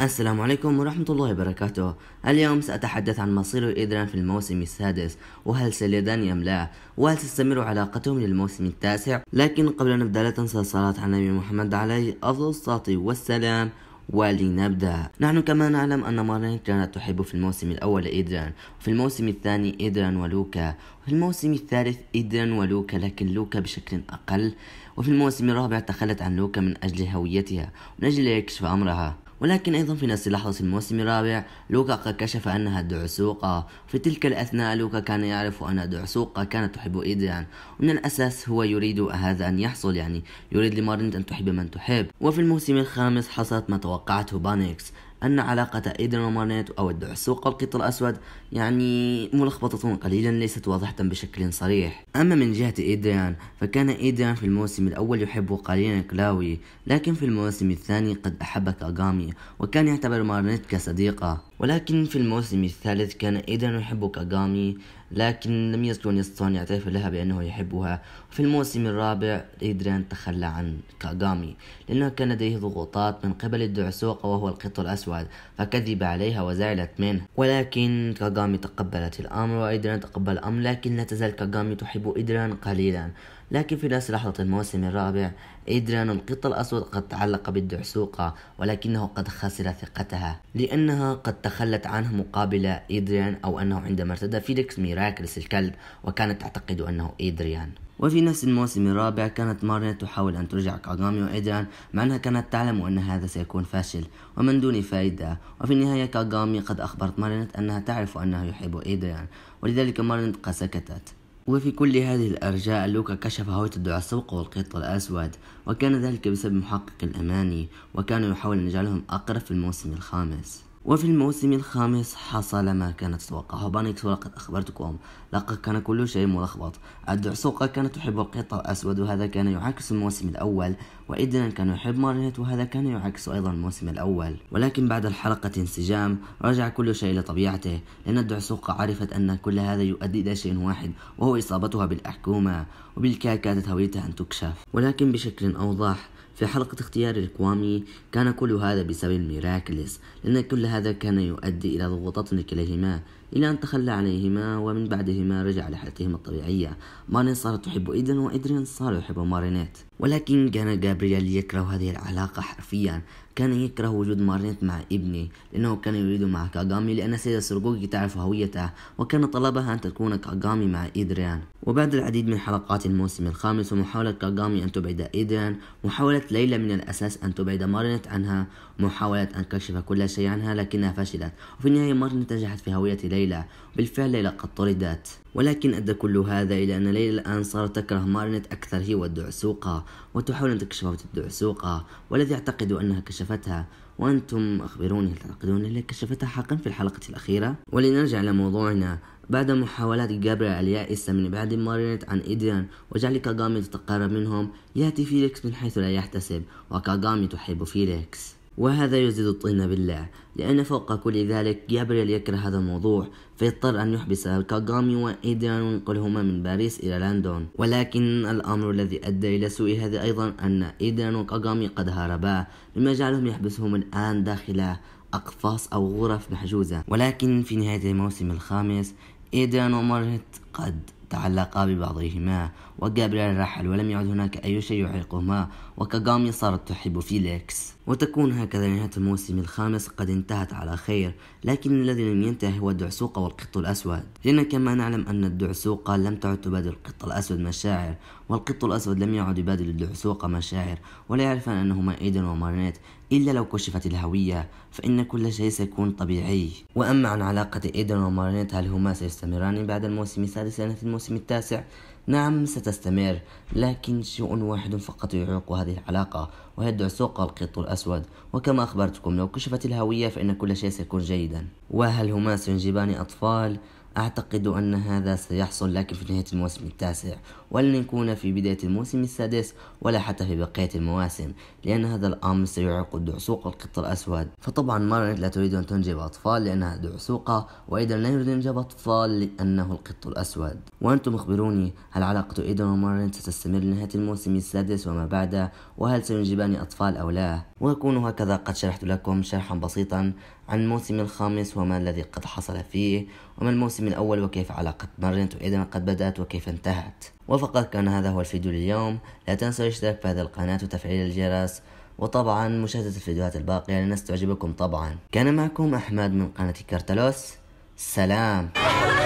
السلام عليكم ورحمة الله وبركاته اليوم سأتحدث عن مصير إيدران في الموسم السادس وهل سليدان أم لا وهل تستمر علاقتهم للموسم التاسع لكن قبل أن نبدأ لا تنسى الصلاة على النبي محمد عليه أفضل الصلاة والسلام ولنبدأ نحن كما نعلم أن مارين كانت تحب في الموسم الأول إدران وفي الموسم الثاني إدران ولوكا وفي الموسم الثالث إدران ولوكا لكن لوكا بشكل أقل وفي الموسم الرابع تخلت عن لوكا من أجل هويتها ومن أجل يكشف أمرها ولكن أيضا في نفس لحظة الموسم الرابع لوكا قد كشف أنها دعسوقة في تلك الأثناء لوكا كان يعرف أن دعسوقة كانت تحب إيدريان ومن الأساس هو يريد هذا أن يحصل يعني يريد لمارنت أن تحب من تحب وفي الموسم الخامس حصلت ما توقعته بانيكس أن علاقة أيدن ومارنيت الدعس سوق القط الأسود يعني ملخبطة قليلا ليست واضحة بشكل صريح أما من جهة إيدريان فكان إيدريان في الموسم الأول يحب قليلا كلاوي لكن في الموسم الثاني قد أحب كاغامي وكان يعتبر مارنيت كصديقة ولكن في الموسم الثالث كان ايضا يحب كاغامي لكن لم يكن يستطيع أن يعترف لها بأنه يحبها وفي الموسم الرابع إيدريان تخلى عن كاغامي لأنه كان لديه ضغوطات من قبل الدعسوق وهو القط الأسود فكذب عليها وزعلت منه ولكن كاغامي تقبلت الأمر وإيدريان تقبل الأمر لكن لا تزال كاغامي تحب إيدريان قليلا لكن في نفس لحظة الموسم الرابع أدران القط الأسود قد تعلق بالدعسوقة ولكنه قد خسر ثقتها لأنها قد تخلت عنه مقابل إدريان أو أنه عندما ارتدى فيليكس ميراكلس الكلب وكانت تعتقد أنه إدريان وفي نفس الموسم الرابع كانت مارنا تحاول أن ترجع كاغامي وإدريان مع أنها كانت تعلم أن هذا سيكون فاشل ومن دون فائدة وفي النهاية كاغامي قد أخبرت مارينت أنها تعرف أنه يحب إدريان ولذلك مارينت قد سكتت وفي كل هذه الأرجاء لوكا كشف هويته الدعاء السوق والقط الأسود وكان ذلك بسبب محقق الأماني وكان يحاول أن يجعلهم أقرب في الموسم الخامس وفي الموسم الخامس حصل ما كانت تتوقعه بانيكس ولقد أخبرتكم لقد كان كل شيء ملخبط الدعسوقة كانت تحب القط الأسود وهذا كان يعكس الموسم الأول وإدنا كان يحب مارينيت وهذا كان يعكس أيضا الموسم الأول ولكن بعد الحلقة انسجام رجع كل شيء لطبيعته لأن الدعسوقة عرفت أن كل هذا يؤدي إلى شيء واحد وهو إصابتها بالأحكومة وبالكاد كانت هويتها أن تكشف ولكن بشكل أوضح في حلقة اختيار الكوامي كان كل هذا بسبب ميراكلس لأن كل هذا كان يؤدي إلى ضغوطات كليهما إلى أن تخلى عليهما ومن بعدهما رجع لحالتهما الطبيعية مارين صارت تحب إيدن وإيدرين صار يحب مارينيت ولكن كان جابرييل يكره هذه العلاقة حرفيا كان يكره وجود مارينيت مع ابنه لأنه كان يريد مع كاغامي لأن السيدة سرقوكي تعرف هويته وكان طلبها أن تكون كاغامي مع إيدريان وبعد العديد من حلقات الموسم الخامس ومحاولة كاغامي أن تبعد إيدريان محاولة ليلى من الأساس أن تبعد مارينيت عنها محاولة أن تكشف كل شيء عنها لكنها فشلت وفي النهاية مارينيت نجحت في هوية ليلى ليلى بالفعل ليلى قد طردت ولكن أدى كل هذا إلى أن ليلى الآن صارت تكره مارنت أكثر هي والدعسوقة وتحاول أن تكشف الدعسوقة والذي أعتقد أنها كشفتها وأنتم أخبروني هل تعتقدون أنها كشفتها حقا في الحلقة الأخيرة؟ ولنرجع لموضوعنا بعد محاولات جابريل اليائسة من إبعاد مارينيت عن إدريان وجعل كاغامي تتقرب منهم يأتي فيليكس من حيث لا يحتسب وكاغامي تحب فيليكس وهذا يزيد الطين بالله لأن فوق كل ذلك جابريل يكره هذا الموضوع فيضطر أن يحبس الكاغامي وإيديان وينقلهما من باريس إلى لندن ولكن الأمر الذي أدى إلى سوء هذا أيضا أن إيديان وكاغامي قد هربا مما جعلهم يحبسهم الآن داخل أقفاص أو غرف محجوزة ولكن في نهاية الموسم الخامس إيديان ومارت قد تعلقا ببعضهما وجابريل رحل ولم يعد هناك أي شيء يعيقهما وكاغامي صارت تحب فيليكس وتكون هكذا نهاية الموسم الخامس قد انتهت على خير لكن الذي لم ينتهي هو الدعسوقة والقط الأسود لأن كما نعلم أن الدعسوقة لم تعد تبادل القط الأسود مشاعر والقط الأسود لم يعد يبادل الدعسوقة مشاعر ولا يعرفان أنهما إيدن ومارنيت إلا لو كشفت الهوية فإن كل شيء سيكون طبيعي وأما عن علاقة إيدن ومارنيت هل هما سيستمران بعد الموسم السادس لنا في الموسم التاسع نعم ستستمر لكن شيء واحد فقط يعوق هذه العلاقة وهي سوق القط الأسود وكما أخبرتكم لو كشفت الهوية فإن كل شيء سيكون جيدا وهل هما سينجبان أطفال أعتقد أن هذا سيحصل لكن في نهاية الموسم التاسع ولن يكون في بداية الموسم السادس ولا حتى في بقية المواسم لأن هذا الأمر سيعيق دعسوق القط الأسود فطبعا مارنت لا تريد أن تنجب أطفال لأنها دعسوقة وإيدن لا يريد أن ينجب أطفال لأنه القط الأسود وأنتم اخبروني هل علاقة إيدن ومارنت ستستمر لنهاية الموسم السادس وما بعده وهل سينجبان أطفال أو لا ويكون هكذا قد شرحت لكم شرحا بسيطا عن الموسم الخامس وما الذي قد حصل فيه وما الموسم الاسم الأول وكيف علاقة مرنت وإذا قد بدأت وكيف انتهت وفقط كان هذا هو الفيديو لليوم لا تنسوا الاشتراك في هذه القناة وتفعيل الجرس وطبعا مشاهدة الفيديوهات الباقية لنستعجبكم طبعا كان معكم أحمد من قناة كارتالوس سلام